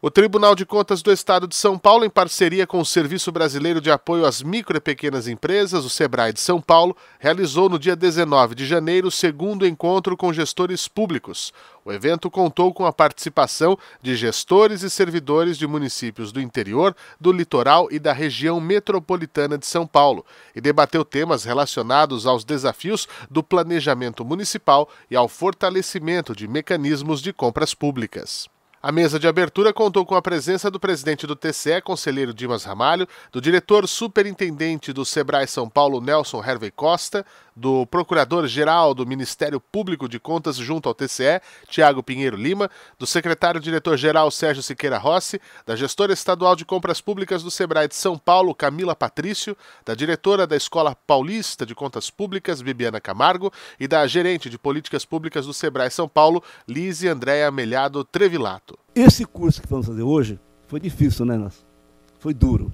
O Tribunal de Contas do Estado de São Paulo, em parceria com o Serviço Brasileiro de Apoio às Micro e Pequenas Empresas, o SEBRAE de São Paulo, realizou no dia 19 de janeiro o segundo encontro com gestores públicos. O evento contou com a participação de gestores e servidores de municípios do interior, do litoral e da região metropolitana de São Paulo e debateu temas relacionados aos desafios do planejamento municipal e ao fortalecimento de mecanismos de compras públicas. A mesa de abertura contou com a presença do presidente do TCE, conselheiro Dimas Ramalho, do diretor superintendente do Sebrae São Paulo, Nelson Hervey Costa, do Procurador-Geral do Ministério Público de Contas junto ao TCE, Tiago Pinheiro Lima, do Secretário-Diretor-Geral Sérgio Siqueira Rossi, da Gestora Estadual de Compras Públicas do Sebrae de São Paulo, Camila Patrício, da Diretora da Escola Paulista de Contas Públicas, Bibiana Camargo, e da Gerente de Políticas Públicas do Sebrae São Paulo, Lise Andréa Melhado Trevilato. Esse curso que vamos fazer hoje foi difícil, né, Nas? Foi duro.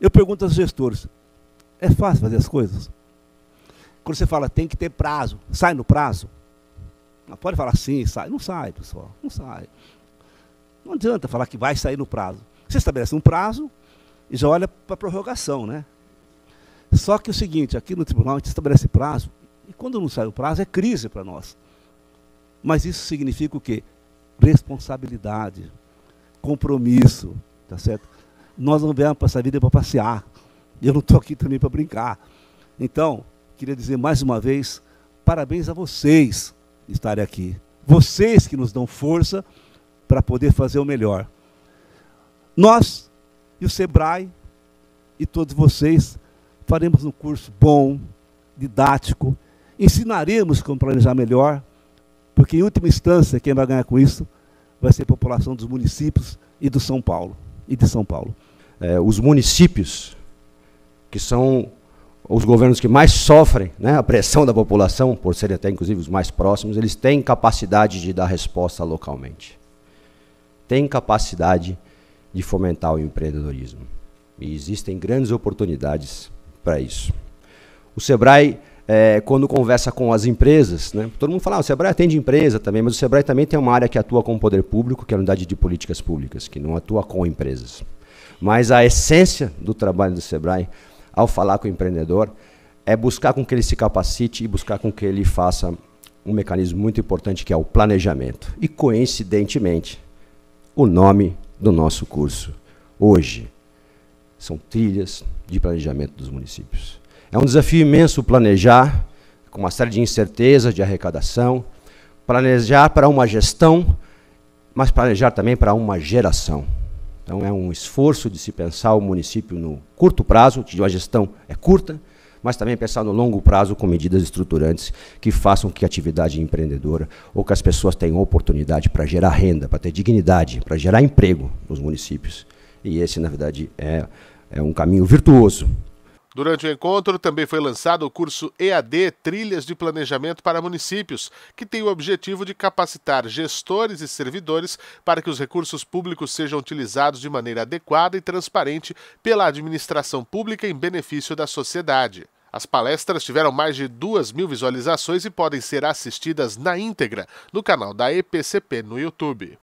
Eu pergunto aos gestores, é fácil fazer as coisas? Quando você fala tem que ter prazo, sai no prazo? Não pode falar sim, sai. Não sai, pessoal, não sai. Não adianta falar que vai sair no prazo. Você estabelece um prazo e já olha para a prorrogação, né? Só que é o seguinte, aqui no tribunal a gente estabelece prazo, e quando não sai o prazo é crise para nós. Mas isso significa o quê? Responsabilidade, compromisso, tá certo? Nós não viemos para essa vida para passear. Eu não estou aqui também para brincar. Então, queria dizer mais uma vez, parabéns a vocês estarem aqui. Vocês que nos dão força para poder fazer o melhor. Nós e o Sebrae e todos vocês faremos um curso bom, didático, ensinaremos como planejar melhor, porque em última instância quem vai ganhar com isso vai ser a população dos municípios e do São Paulo e de São Paulo. É, os municípios que são os governos que mais sofrem né, a pressão da população, por serem até inclusive os mais próximos, eles têm capacidade de dar resposta localmente. Têm capacidade de fomentar o empreendedorismo. E existem grandes oportunidades para isso. O Sebrae, é, quando conversa com as empresas, né, todo mundo fala, ah, o Sebrae atende empresa também, mas o Sebrae também tem uma área que atua com o poder público, que é a unidade de políticas públicas, que não atua com empresas. Mas a essência do trabalho do Sebrae ao falar com o empreendedor, é buscar com que ele se capacite e buscar com que ele faça um mecanismo muito importante que é o planejamento. E coincidentemente, o nome do nosso curso hoje são trilhas de planejamento dos municípios. É um desafio imenso planejar com uma série de incertezas de arrecadação, planejar para uma gestão, mas planejar também para uma geração. Então é um esforço de se pensar o município no curto prazo, de uma gestão é curta, mas também pensar no longo prazo com medidas estruturantes que façam que a atividade empreendedora ou que as pessoas tenham oportunidade para gerar renda, para ter dignidade, para gerar emprego nos municípios. E esse, na verdade, é, é um caminho virtuoso Durante o encontro, também foi lançado o curso EAD Trilhas de Planejamento para Municípios, que tem o objetivo de capacitar gestores e servidores para que os recursos públicos sejam utilizados de maneira adequada e transparente pela administração pública em benefício da sociedade. As palestras tiveram mais de 2 mil visualizações e podem ser assistidas na íntegra no canal da EPCP no YouTube.